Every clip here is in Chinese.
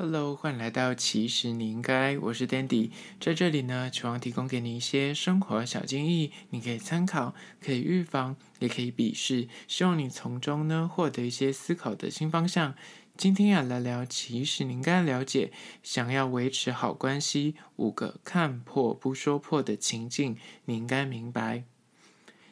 Hello，欢迎来到其实你应该，我是 Dandy，在这里呢，希望提供给你一些生活小建议，你可以参考，可以预防，也可以鄙视，希望你从中呢获得一些思考的新方向。今天要来聊其实你应该了解，想要维持好关系，五个看破不说破的情境，你应该明白。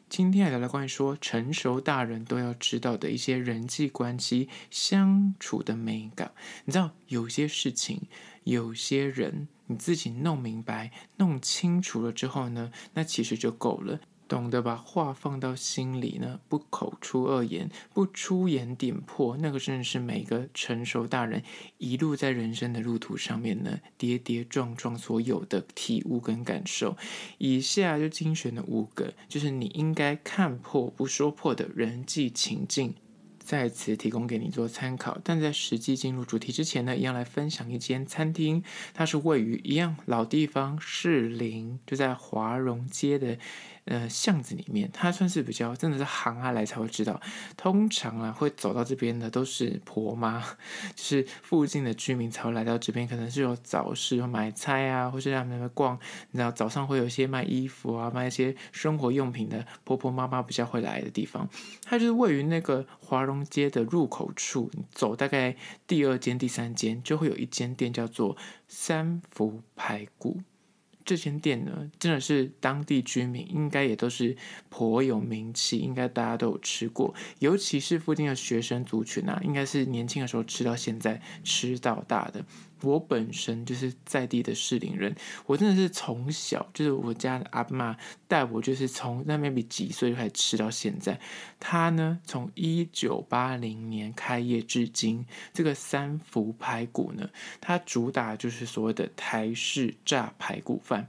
今天聊聊关于说成熟大人都要知道的一些人际关系相处的美感。你知道，有些事情，有些人，你自己弄明白、弄清楚了之后呢，那其实就够了。懂得把话放到心里呢，不口出恶言，不出言点破，那个真的是每个成熟大人一路在人生的路途上面呢跌跌撞撞所有的体悟跟感受。以下就精选的五个，就是你应该看破不说破的人际情境，在此提供给你做参考。但在实际进入主题之前呢，一样来分享一间餐厅，它是位于一样老地方士林，就在华荣街的。呃，巷子里面，它算是比较，真的是行下来才会知道。通常啊，会走到这边的都是婆妈，就是附近的居民才会来到这边，可能是有早市买菜啊，或是让他们逛。然后早上会有一些卖衣服啊，卖一些生活用品的婆婆妈妈比较会来的地方。它就是位于那个华荣街的入口处，走大概第二间、第三间就会有一间店叫做三福排骨。这间店呢，真的是当地居民应该也都是颇有名气，应该大家都有吃过，尤其是附近的学生族群啊，应该是年轻的时候吃到现在，吃到大的。我本身就是在地的士林人，我真的是从小就是我家的阿妈带我，就是从那边几岁就开始吃到现在。它呢，从一九八零年开业至今，这个三福排骨呢，它主打就是所谓的台式炸排骨饭。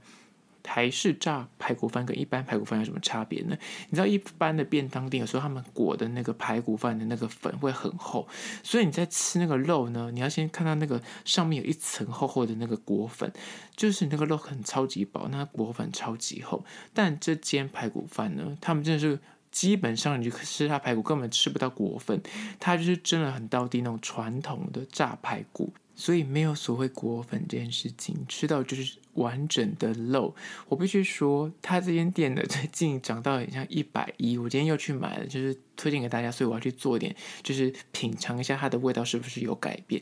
还是炸排骨饭跟一般排骨饭有什么差别呢？你知道一般的便当店有时候他们裹的那个排骨饭的那个粉会很厚，所以你在吃那个肉呢，你要先看到那个上面有一层厚厚的那个裹粉，就是那个肉很超级薄，那裹粉超级厚。但这间排骨饭呢，他们真的是基本上你就吃它排骨根本吃不到裹粉，它就是真的很到底那种传统的炸排骨。所以没有所谓果粉这件事情，吃到就是完整的肉。我必须说，他这间店的 最近涨到很像一百一，我今天又去买了，就是推荐给大家，所以我要去做一点，就是品尝一下它的味道是不是有改变。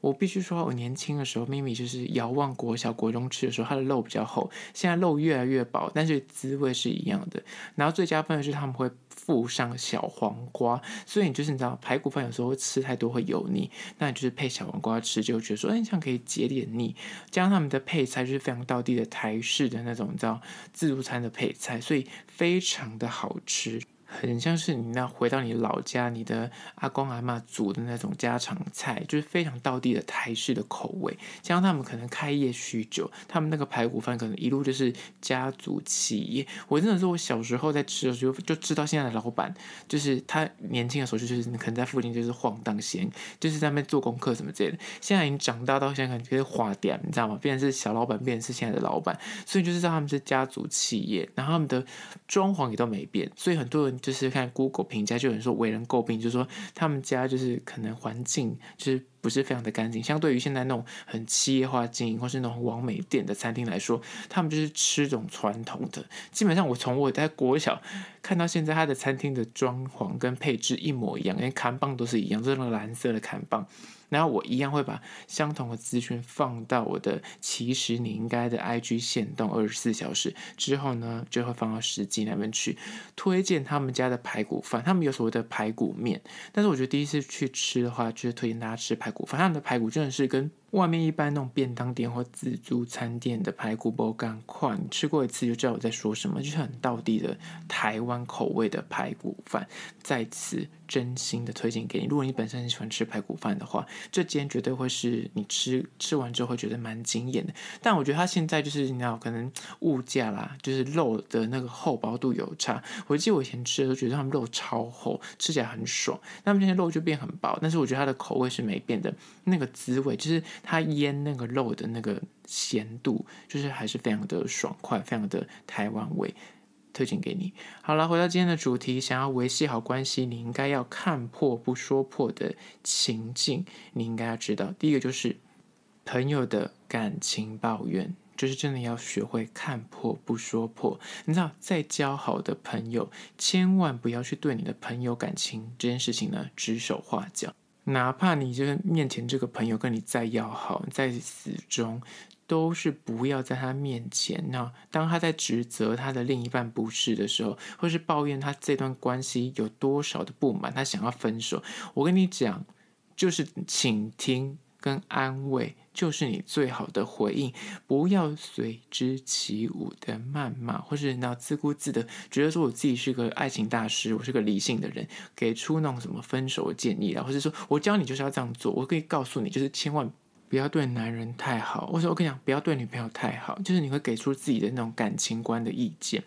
我必须说，我年轻的时候，咪咪就是遥望国小、国中吃的时候，它的肉比较厚。现在肉越来越薄，但是滋味是一样的。然后最佳分就是他们会附上小黄瓜，所以你就是你知道排骨饭有时候会吃太多会油腻，那你就是配小黄瓜吃，就觉得说，哎，这样可以解点腻。加上他们的配菜就是非常地的台式的那种，你知道自助餐的配菜，所以非常的好吃。很像是你那回到你老家，你的阿公阿妈煮的那种家常菜，就是非常道地的台式的口味。加上他们可能开业许久，他们那个排骨饭可能一路就是家族企业。我真的是我小时候在吃的时候就知道，现在的老板就是他年轻的时候就是你可能在附近就是晃荡闲，就是在那边做功课什么之类的。现在已经长大到现在，感觉花掉，你知道吗？变成是小老板，变成是现在的老板，所以就知道他们是家族企业，然后他们的装潢也都没变，所以很多人。就是看 Google 评价，就有人说为人诟病，就是说他们家就是可能环境就是不是非常的干净。相对于现在那种很企业化经营或是那种完美店的餐厅来说，他们就是吃这种传统的。基本上我从我在国小看到现在，他的餐厅的装潢跟配置一模一样，连看棒都是一样，就是那蓝色的看棒。然后我一样会把相同的资讯放到我的其实你应该的 IG 限动二十四小时之后呢，就会放到实际那边去推荐他们家的排骨饭。他们有所谓的排骨面，但是我觉得第一次去吃的话，就是推荐大家吃排骨饭。他们的排骨真的是跟。外面一般那种便当店或自助餐店的排骨包干饭，你吃过一次就知道我在说什么，就是很地底的台湾口味的排骨饭。再次真心的推荐给你，如果你本身很喜欢吃排骨饭的话，这间绝对会是你吃吃完之后觉得蛮惊艳的。但我觉得它现在就是你知道，可能物价啦，就是肉的那个厚薄度有差。我记得我以前吃的都觉得他们肉超厚，吃起来很爽。他们现在肉就变很薄，但是我觉得它的口味是没变的，那个滋味就是。它腌那个肉的那个咸度，就是还是非常的爽快，非常的台湾味，推荐给你。好了，回到今天的主题，想要维系好关系，你应该要看破不说破的情境，你应该要知道，第一个就是朋友的感情抱怨，就是真的要学会看破不说破。你知道，在交好的朋友，千万不要去对你的朋友感情这件事情呢指手画脚。哪怕你就是面前这个朋友跟你再要好、再死忠，都是不要在他面前。那当他在指责他的另一半不是的时候，或是抱怨他这段关系有多少的不满，他想要分手。我跟你讲，就是请听。跟安慰就是你最好的回应，不要随之起舞的谩骂，或是那自顾自的觉得说我自己是个爱情大师，我是个理性的人，给出那种什么分手建议，然后是说我教你就是要这样做，我可以告诉你就是千万不要对男人太好，或者我跟你讲不要对女朋友太好，就是你会给出自己的那种感情观的意见。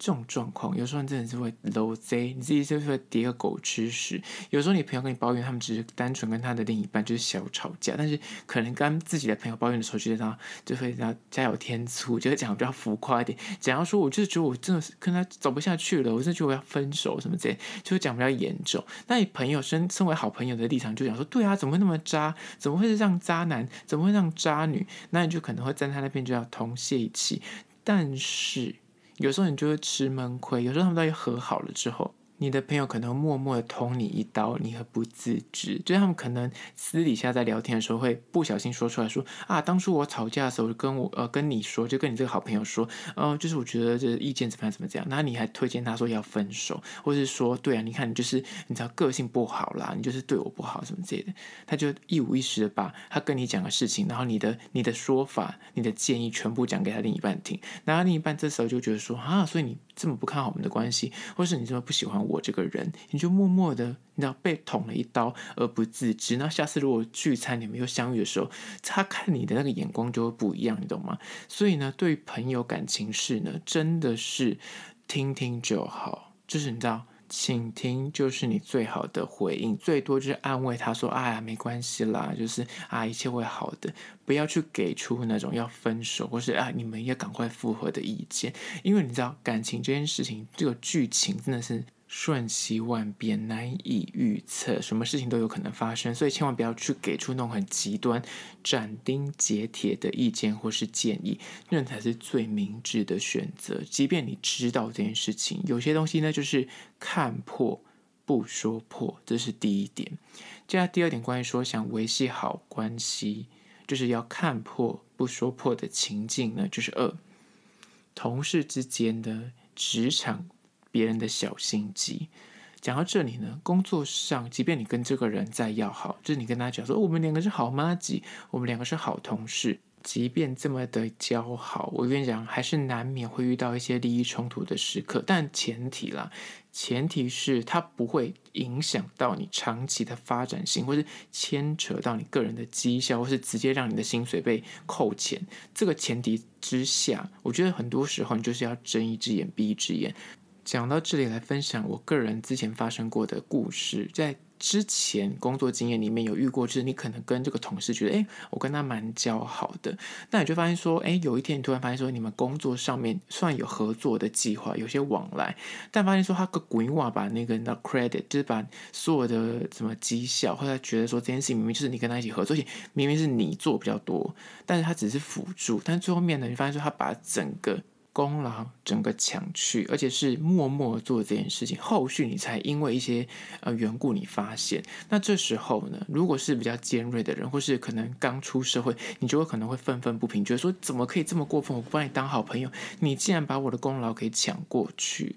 这种状况，有时候你真的是会 low 贼，你自己就会叠个狗吃屎。有时候你朋友跟你抱怨，他们只是单纯跟他的另一半就是小吵架，但是可能跟自己的朋友抱怨的时候，觉得他就会加加油添醋，就得讲比较浮夸一点。假如说，我就是觉得我真的是跟他走不下去了，我是觉得要分手什么类，就会讲比较严重。那你朋友身身为好朋友的立场，就讲说，对啊，怎么会那么渣？怎么会是让渣男？怎么会让渣女？那你就可能会在他那边就要同泄一起，但是。有时候你就会吃闷亏，有时候他们到又和好了之后。你的朋友可能默默的捅你一刀，你很不自知，就他们可能私底下在聊天的时候，会不小心说出来说啊，当初我吵架的时候，就跟我呃跟你说，就跟你这个好朋友说，呃，就是我觉得这意见怎么样怎么这样，那你还推荐他说要分手，或是说，对啊，你看你就是你知道个性不好啦，你就是对我不好什么之类的，他就一五一十的把他跟你讲的事情，然后你的你的说法，你的建议全部讲给他另一半听，那后另一半这时候就觉得说啊，所以你这么不看好我们的关系，或是你这么不喜欢我。我这个人，你就默默的，你知道被捅了一刀而不自知。那下次如果聚餐你们又相遇的时候，他看你的那个眼光就会不一样，你懂吗？所以呢，对朋友感情事呢，真的是听听就好。就是你知道，请听就是你最好的回应，最多就是安慰他说：“哎呀，没关系啦，就是啊，一切会好的。”不要去给出那种要分手或是啊，你们要赶快复合的意见，因为你知道感情这件事情，这个剧情真的是。瞬息万变，难以预测，什么事情都有可能发生，所以千万不要去给出那种很极端、斩钉截铁的意见或是建议，那才是最明智的选择。即便你知道这件事情，有些东西呢就是看破不说破，这是第一点。接下来第二点，关于说想维系好关系，就是要看破不说破的情境呢，就是二同事之间的职场。别人的小心机，讲到这里呢，工作上，即便你跟这个人再要好，就是你跟他讲说，我们两个是好妈级，我们两个是好同事，即便这么的交好，我跟你讲，还是难免会遇到一些利益冲突的时刻。但前提啦，前提是他不会影响到你长期的发展性，或是牵扯到你个人的绩效，或是直接让你的薪水被扣钱。这个前提之下，我觉得很多时候你就是要睁一只眼闭一只眼。讲到这里来分享我个人之前发生过的故事，在之前工作经验里面有遇过，就是你可能跟这个同事觉得，哎，我跟他蛮交好的，那你就发现说，哎，有一天你突然发现说，你们工作上面虽然有合作的计划，有些往来，但发现说他个鬼哇，把那个那 credit 就是把所有的什么绩效，后来觉得说这件事情明明就是你跟他一起合作，且明明是你做比较多，但是他只是辅助，但最后面呢，你发现说他把整个。功劳整个抢去，而且是默默做这件事情，后续你才因为一些呃缘故，你发现那这时候呢，如果是比较尖锐的人，或是可能刚出社会，你就会可能会愤愤不平，觉得说怎么可以这么过分？我不把你当好朋友，你竟然把我的功劳给抢过去。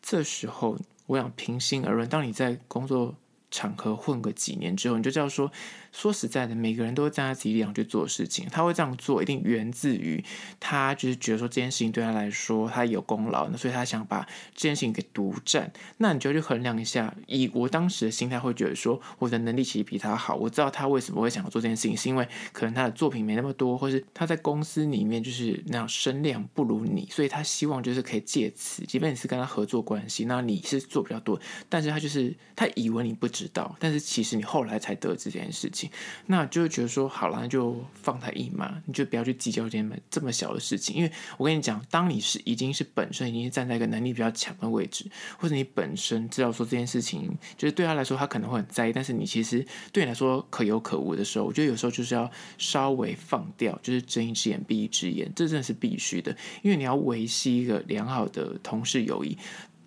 这时候我想平心而论，当你在工作场合混个几年之后，你就知道说。说实在的，每个人都会站在自己力量去做事情。他会这样做，一定源自于他就是觉得说这件事情对他来说他有功劳，那所以他想把这件事情给独占。那你就去衡量一下，以我当时的心态会觉得说，我的能力其实比他好。我知道他为什么会想要做这件事情，是因为可能他的作品没那么多，或是他在公司里面就是那样声量不如你，所以他希望就是可以借此，即便你是跟他合作关系，那你是做比较多，但是他就是他以为你不知道，但是其实你后来才得知这件事情。那就觉得说好了，就放他一马，你就不要去计较这么这么小的事情。因为我跟你讲，当你是已经是本身已经站在一个能力比较强的位置，或者你本身知道说这件事情就是对他来说他可能会很在意，但是你其实对你来说可有可无的时候，我觉得有时候就是要稍微放掉，就是睁一只眼闭一只眼，这真的是必须的，因为你要维系一个良好的同事友谊。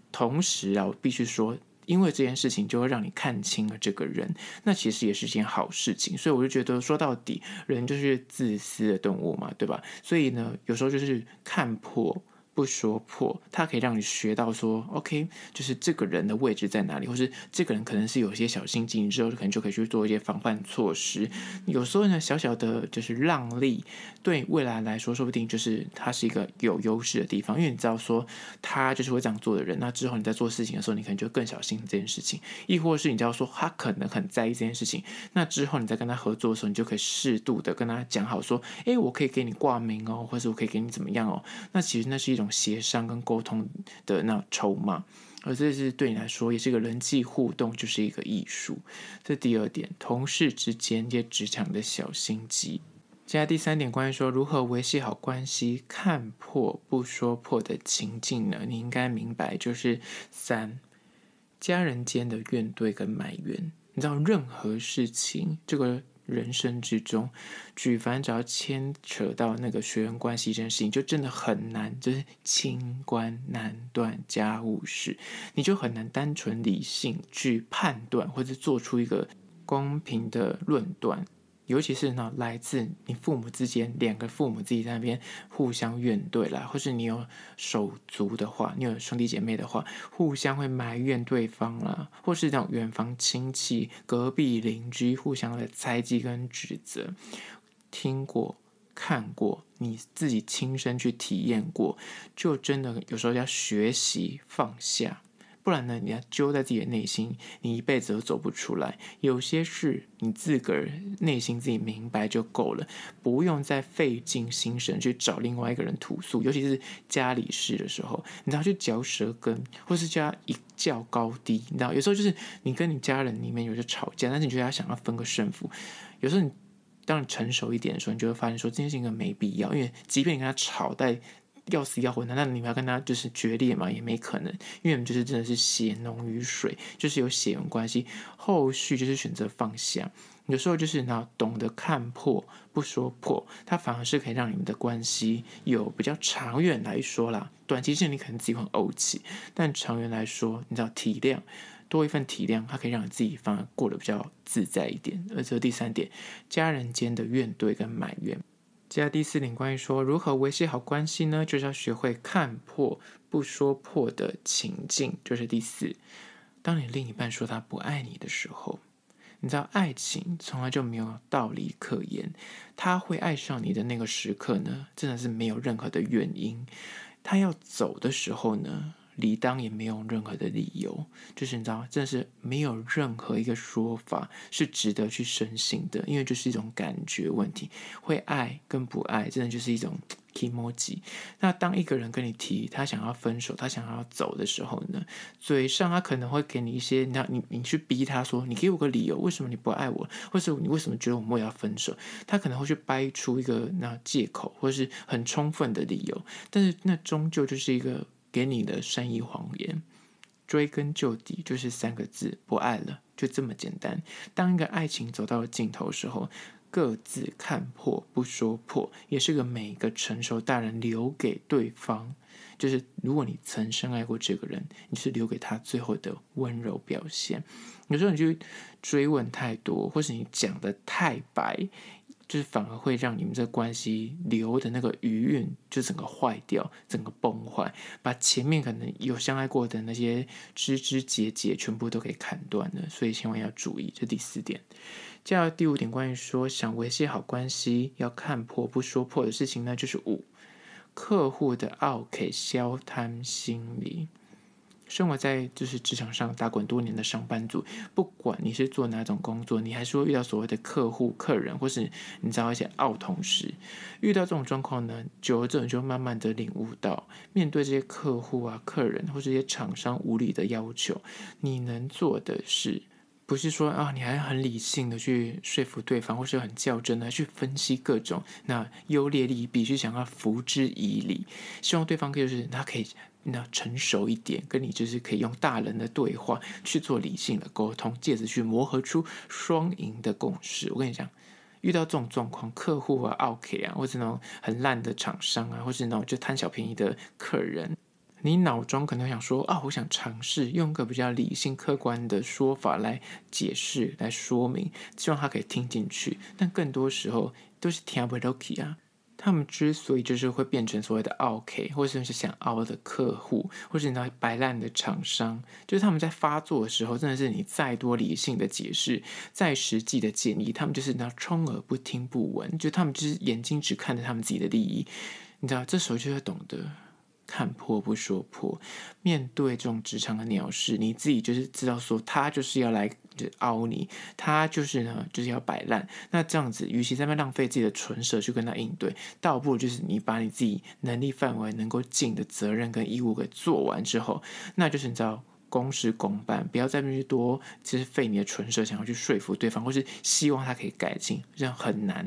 同时啊，我必须说。因为这件事情就会让你看清了这个人，那其实也是件好事情。所以我就觉得，说到底，人就是自私的动物嘛，对吧？所以呢，有时候就是看破。不说破，它可以让你学到说，OK，就是这个人的位置在哪里，或是这个人可能是有些小心机，你之后可能就可以去做一些防范措施。有时候呢，小小的就是让利，对未来来说，说不定就是它是一个有优势的地方，因为你知道说他就是会这样做的人，那之后你在做事情的时候，你可能就更小心这件事情；亦或是你知道说他可能很在意这件事情，那之后你在跟他合作的时候，你就可以适度的跟他讲好说，诶，我可以给你挂名哦，或者我可以给你怎么样哦。那其实那是一种。协商跟沟通的那筹码，而这是对你来说也是个人际互动，就是一个艺术。这第二点，同事之间也只场的小心机。接下来第三点，关于说如何维系好关系，看破不说破的情境呢？你应该明白，就是三家人间的怨怼跟埋怨。你知道，任何事情这个。人生之中，举凡只要牵扯到那个血缘关系这件事情，就真的很难，就是清官难断家务事，你就很难单纯理性去判断，或者做出一个公平的论断。尤其是呢，来自你父母之间，两个父母自己在那边互相怨怼啦，或是你有手足的话，你有兄弟姐妹的话，互相会埋怨对方啦，或是这种远房亲戚、隔壁邻居互相的猜忌跟指责，听过、看过，你自己亲身去体验过，就真的有时候要学习放下。不然呢？你要揪在自己的内心，你一辈子都走不出来。有些事你自个儿内心自己明白就够了，不用再费尽心神去找另外一个人吐诉。尤其是家里事的时候，你知道去嚼舌根，或是叫他一较高低。你知道，有时候就是你跟你家人里面有些吵架，但是你觉得他想要分个胜负。有时候你当你成熟一点的时候，你就会发现说，这件事情个没必要，因为即便你跟他吵在。要死要活，那那你们要跟他就是决裂嘛，也没可能，因为你们就是真的是血浓于水，就是有血缘关系。后续就是选择放下，有时候就是你要懂得看破不说破，他反而是可以让你们的关系有比较长远来说啦。短期之内可能自己很怄气，但长远来说，你知道体谅，多一份体谅，它可以让自己反而过得比较自在一点。而这第三点，家人间的怨怼跟埋怨。接下第四点，关于说如何维系好关系呢？就是要学会看破不说破的情境，就是第四。当你另一半说他不爱你的时候，你知道爱情从来就没有道理可言。他会爱上你的那个时刻呢，真的是没有任何的原因。他要走的时候呢？理当也没有任何的理由，就是你知道，真的是没有任何一个说法是值得去深信的，因为就是一种感觉问题。会爱跟不爱，真的就是一种 k m o 那当一个人跟你提他想要分手，他想要走的时候呢，嘴上他可能会给你一些，那你你去逼他说，你给我个理由，为什么你不爱我，或者你为什么觉得我们要分手？他可能会去掰出一个那借口，或是很充分的理由，但是那终究就是一个。给你的善意谎言，追根究底就是三个字：不爱了，就这么简单。当一个爱情走到了尽头时候，各自看破不说破，也是个每一个成熟大人留给对方，就是如果你曾深爱过这个人，你是留给他最后的温柔表现。有时候你就追问太多，或是你讲的太白。就是反而会让你们这关系留的那个余韵，就整个坏掉，整个崩坏，把前面可能有相爱过的那些枝枝节节全部都给砍断了。所以千万要注意，这第四点。接下来第五点，关于说想维系好关系，要看破不说破的事情呢，就是五客户的傲 k 消贪心理。生活在就是职场上打滚多年的上班族，不管你是做哪种工作，你还是会遇到所谓的客户、客人，或是你知道一些奥同事。遇到这种状况呢，久了之后就慢慢的领悟到，面对这些客户啊、客人或这些厂商无理的要求，你能做的是，不是说啊，你还很理性的去说服对方，或是很较真的去分析各种那优劣利弊，去想要扶之以理，希望对方就是他可以。那成熟一点，跟你就是可以用大人的对话去做理性的沟通，借此去磨合出双赢的共识。我跟你讲，遇到这种状况，客户啊、OK 啊，或是那种很烂的厂商啊，或是那种就贪小便宜的客人，你脑中可能想说啊，我想尝试用个比较理性、客观的说法来解释、来说明，希望他可以听进去。但更多时候都是听不落啊。他们之所以就是会变成所谓的 o K，或者是想傲的客户，或你知那摆烂的厂商，就是他们在发作的时候，真的是你再多理性的解释，再实际的建议，他们就是那充耳不听不闻，就他们就是眼睛只看着他们自己的利益，你知道，这时候就要懂得看破不说破。面对这种职场的鸟事，你自己就是知道说，他就是要来。就凹你，他就是呢，就是要摆烂。那这样子，与其在那浪费自己的唇舌去跟他应对，倒不如就是你把你自己能力范围能够尽的责任跟义务给做完之后，那就是你知道公事公办，不要再去多其实费你的唇舌，想要去说服对方，或是希望他可以改进，这样很难。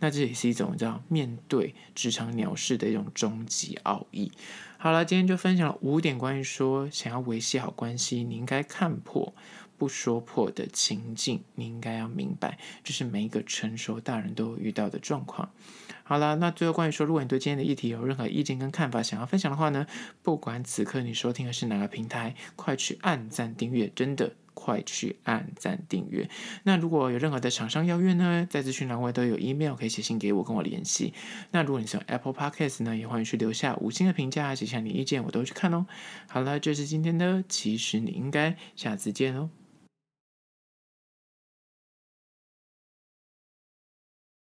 那这也是一种叫面对职场鸟事的一种终极奥义。好了，今天就分享了五点关于说想要维系好关系，你应该看破。不说破的情境，你应该要明白，这是每一个成熟大人都遇到的状况。好了，那最后关于说，如果你对今天的议题有任何意见跟看法，想要分享的话呢，不管此刻你收听的是哪个平台，快去按赞订阅，真的快去按赞订阅。那如果有任何的厂商邀约呢，在资讯栏外都有 email 可以写信给我，跟我联系。那如果你从 Apple Podcast 呢，也欢迎去留下五星的评价，写下你意见，我都去看哦。好了，这是今天的，其实你应该下次见哦。